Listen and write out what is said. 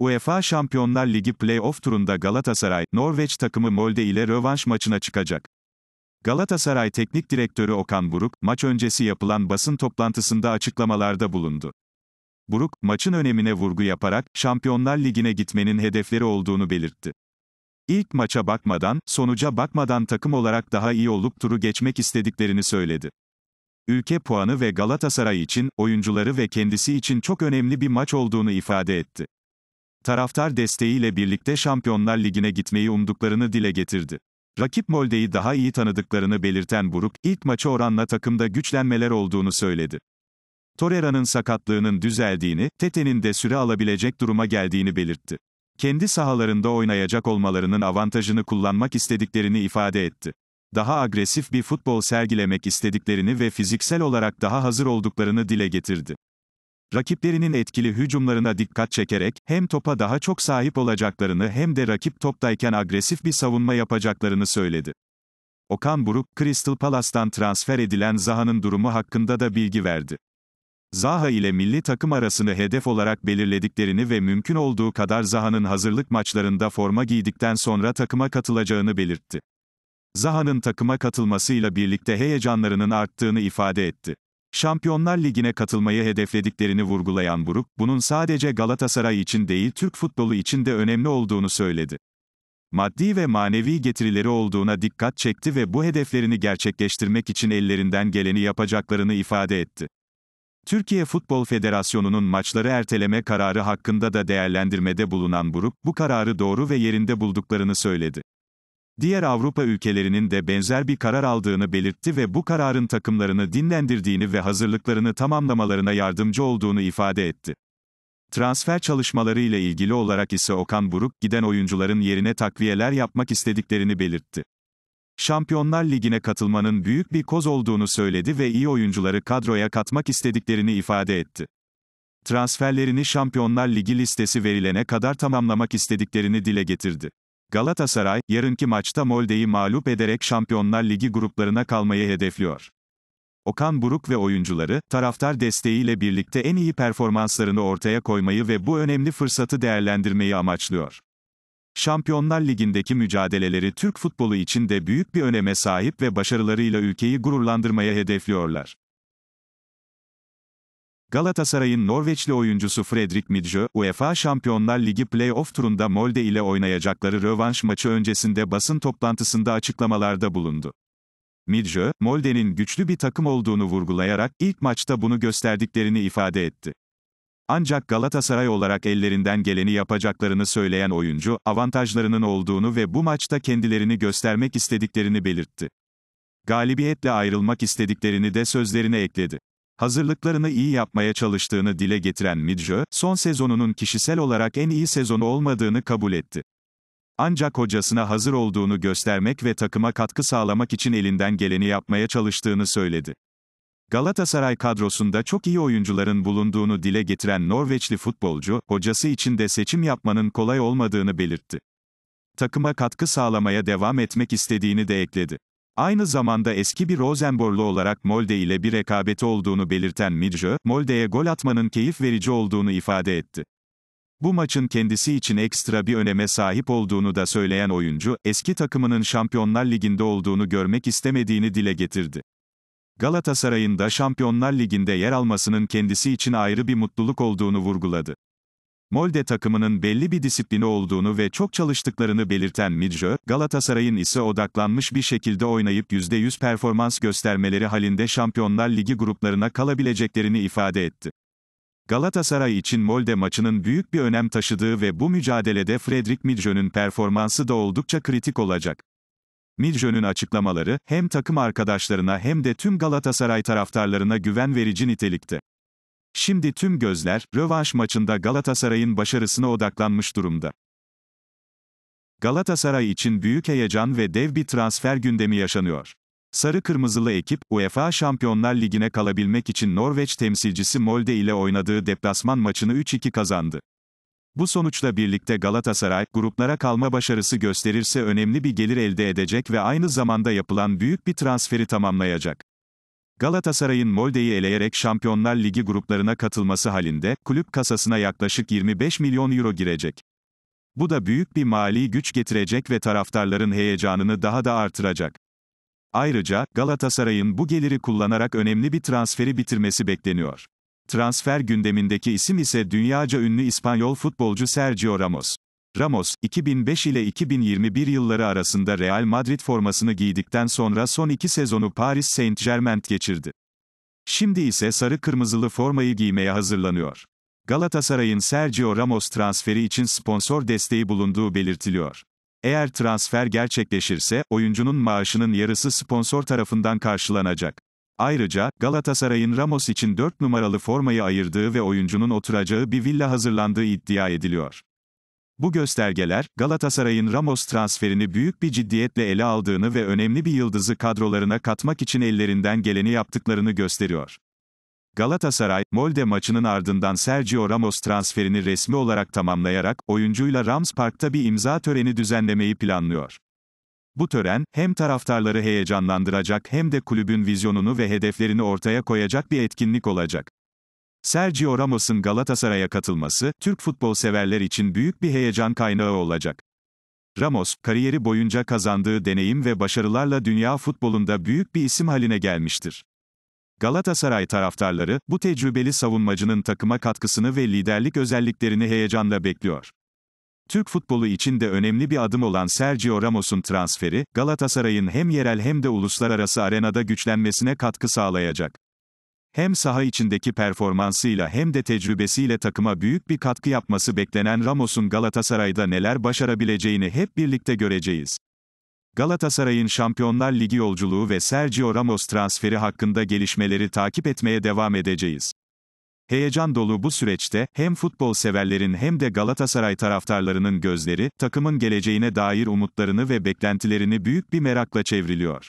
UEFA Şampiyonlar Ligi play-off turunda Galatasaray, Norveç takımı Molde ile rövanş maçına çıkacak. Galatasaray Teknik Direktörü Okan Buruk, maç öncesi yapılan basın toplantısında açıklamalarda bulundu. Buruk, maçın önemine vurgu yaparak, Şampiyonlar Ligi'ne gitmenin hedefleri olduğunu belirtti. İlk maça bakmadan, sonuca bakmadan takım olarak daha iyi olup turu geçmek istediklerini söyledi. Ülke puanı ve Galatasaray için, oyuncuları ve kendisi için çok önemli bir maç olduğunu ifade etti taraftar desteğiyle birlikte Şampiyonlar Ligi'ne gitmeyi umduklarını dile getirdi. Rakip Molde'yi daha iyi tanıdıklarını belirten Buruk, ilk maçı oranla takımda güçlenmeler olduğunu söyledi. Torreira'nın sakatlığının düzeldiğini, Tete'nin de süre alabilecek duruma geldiğini belirtti. Kendi sahalarında oynayacak olmalarının avantajını kullanmak istediklerini ifade etti. Daha agresif bir futbol sergilemek istediklerini ve fiziksel olarak daha hazır olduklarını dile getirdi rakiplerinin etkili hücumlarına dikkat çekerek, hem topa daha çok sahip olacaklarını hem de rakip toptayken agresif bir savunma yapacaklarını söyledi. Okan Buruk, Crystal Palace'tan transfer edilen Zaha'nın durumu hakkında da bilgi verdi. Zaha ile milli takım arasını hedef olarak belirlediklerini ve mümkün olduğu kadar Zaha'nın hazırlık maçlarında forma giydikten sonra takıma katılacağını belirtti. Zaha'nın takıma katılmasıyla birlikte heyecanlarının arttığını ifade etti. Şampiyonlar Ligi'ne katılmayı hedeflediklerini vurgulayan Buruk, bunun sadece Galatasaray için değil Türk futbolu için de önemli olduğunu söyledi. Maddi ve manevi getirileri olduğuna dikkat çekti ve bu hedeflerini gerçekleştirmek için ellerinden geleni yapacaklarını ifade etti. Türkiye Futbol Federasyonu'nun maçları erteleme kararı hakkında da değerlendirmede bulunan Buruk, bu kararı doğru ve yerinde bulduklarını söyledi. Diğer Avrupa ülkelerinin de benzer bir karar aldığını belirtti ve bu kararın takımlarını dinlendirdiğini ve hazırlıklarını tamamlamalarına yardımcı olduğunu ifade etti. Transfer çalışmaları ile ilgili olarak ise Okan Buruk, giden oyuncuların yerine takviyeler yapmak istediklerini belirtti. Şampiyonlar Ligi'ne katılmanın büyük bir koz olduğunu söyledi ve iyi oyuncuları kadroya katmak istediklerini ifade etti. Transferlerini Şampiyonlar Ligi listesi verilene kadar tamamlamak istediklerini dile getirdi. Galatasaray, yarınki maçta Molde'yi mağlup ederek Şampiyonlar Ligi gruplarına kalmayı hedefliyor. Okan Buruk ve oyuncuları, taraftar desteğiyle birlikte en iyi performanslarını ortaya koymayı ve bu önemli fırsatı değerlendirmeyi amaçlıyor. Şampiyonlar Ligi'ndeki mücadeleleri Türk futbolu için de büyük bir öneme sahip ve başarılarıyla ülkeyi gururlandırmaya hedefliyorlar. Galatasaray'ın Norveçli oyuncusu Fredrik Midjö, UEFA Şampiyonlar Ligi play-off turunda Molde ile oynayacakları rövanş maçı öncesinde basın toplantısında açıklamalarda bulundu. Midjö, Molde'nin güçlü bir takım olduğunu vurgulayarak ilk maçta bunu gösterdiklerini ifade etti. Ancak Galatasaray olarak ellerinden geleni yapacaklarını söyleyen oyuncu, avantajlarının olduğunu ve bu maçta kendilerini göstermek istediklerini belirtti. Galibiyetle ayrılmak istediklerini de sözlerine ekledi. Hazırlıklarını iyi yapmaya çalıştığını dile getiren Midjo, son sezonunun kişisel olarak en iyi sezonu olmadığını kabul etti. Ancak hocasına hazır olduğunu göstermek ve takıma katkı sağlamak için elinden geleni yapmaya çalıştığını söyledi. Galatasaray kadrosunda çok iyi oyuncuların bulunduğunu dile getiren Norveçli futbolcu, hocası için de seçim yapmanın kolay olmadığını belirtti. Takıma katkı sağlamaya devam etmek istediğini de ekledi. Aynı zamanda eski bir Rosenborlu olarak Molde ile bir rekabeti olduğunu belirten Mirjo, Molde'ye gol atmanın keyif verici olduğunu ifade etti. Bu maçın kendisi için ekstra bir öneme sahip olduğunu da söyleyen oyuncu, eski takımının Şampiyonlar Ligi'nde olduğunu görmek istemediğini dile getirdi. Galatasaray'ın da Şampiyonlar Ligi'nde yer almasının kendisi için ayrı bir mutluluk olduğunu vurguladı. Molde takımının belli bir disiplini olduğunu ve çok çalıştıklarını belirten Midjo, Galatasaray'ın ise odaklanmış bir şekilde oynayıp %100 performans göstermeleri halinde Şampiyonlar Ligi gruplarına kalabileceklerini ifade etti. Galatasaray için Molde maçının büyük bir önem taşıdığı ve bu mücadelede Fredrik Midjo'nun performansı da oldukça kritik olacak. Midjo'nun açıklamaları, hem takım arkadaşlarına hem de tüm Galatasaray taraftarlarına güven verici nitelikte. Şimdi tüm gözler, rövanş maçında Galatasaray'ın başarısına odaklanmış durumda. Galatasaray için büyük heyecan ve dev bir transfer gündemi yaşanıyor. Sarı Kırmızılı ekip, UEFA Şampiyonlar Ligi'ne kalabilmek için Norveç temsilcisi Molde ile oynadığı deplasman maçını 3-2 kazandı. Bu sonuçla birlikte Galatasaray, gruplara kalma başarısı gösterirse önemli bir gelir elde edecek ve aynı zamanda yapılan büyük bir transferi tamamlayacak. Galatasaray'ın Molde'yi eleyerek Şampiyonlar Ligi gruplarına katılması halinde, kulüp kasasına yaklaşık 25 milyon euro girecek. Bu da büyük bir mali güç getirecek ve taraftarların heyecanını daha da artıracak. Ayrıca, Galatasaray'ın bu geliri kullanarak önemli bir transferi bitirmesi bekleniyor. Transfer gündemindeki isim ise dünyaca ünlü İspanyol futbolcu Sergio Ramos. Ramos, 2005 ile 2021 yılları arasında Real Madrid formasını giydikten sonra son iki sezonu Paris saint germain geçirdi. Şimdi ise sarı kırmızılı formayı giymeye hazırlanıyor. Galatasaray'ın Sergio Ramos transferi için sponsor desteği bulunduğu belirtiliyor. Eğer transfer gerçekleşirse, oyuncunun maaşının yarısı sponsor tarafından karşılanacak. Ayrıca, Galatasaray'ın Ramos için 4 numaralı formayı ayırdığı ve oyuncunun oturacağı bir villa hazırlandığı iddia ediliyor. Bu göstergeler, Galatasaray'ın Ramos transferini büyük bir ciddiyetle ele aldığını ve önemli bir yıldızı kadrolarına katmak için ellerinden geleni yaptıklarını gösteriyor. Galatasaray, Molde maçının ardından Sergio Ramos transferini resmi olarak tamamlayarak, oyuncuyla Rams Park'ta bir imza töreni düzenlemeyi planlıyor. Bu tören, hem taraftarları heyecanlandıracak hem de kulübün vizyonunu ve hedeflerini ortaya koyacak bir etkinlik olacak. Sergio Ramos'un Galatasaray'a katılması, Türk futbol severler için büyük bir heyecan kaynağı olacak. Ramos, kariyeri boyunca kazandığı deneyim ve başarılarla dünya futbolunda büyük bir isim haline gelmiştir. Galatasaray taraftarları, bu tecrübeli savunmacının takıma katkısını ve liderlik özelliklerini heyecanla bekliyor. Türk futbolu için de önemli bir adım olan Sergio Ramos'un transferi, Galatasaray'ın hem yerel hem de uluslararası arenada güçlenmesine katkı sağlayacak. Hem saha içindeki performansıyla hem de tecrübesiyle takıma büyük bir katkı yapması beklenen Ramos'un Galatasaray'da neler başarabileceğini hep birlikte göreceğiz. Galatasaray'ın Şampiyonlar Ligi yolculuğu ve Sergio Ramos transferi hakkında gelişmeleri takip etmeye devam edeceğiz. Heyecan dolu bu süreçte, hem futbol severlerin hem de Galatasaray taraftarlarının gözleri, takımın geleceğine dair umutlarını ve beklentilerini büyük bir merakla çevriliyor.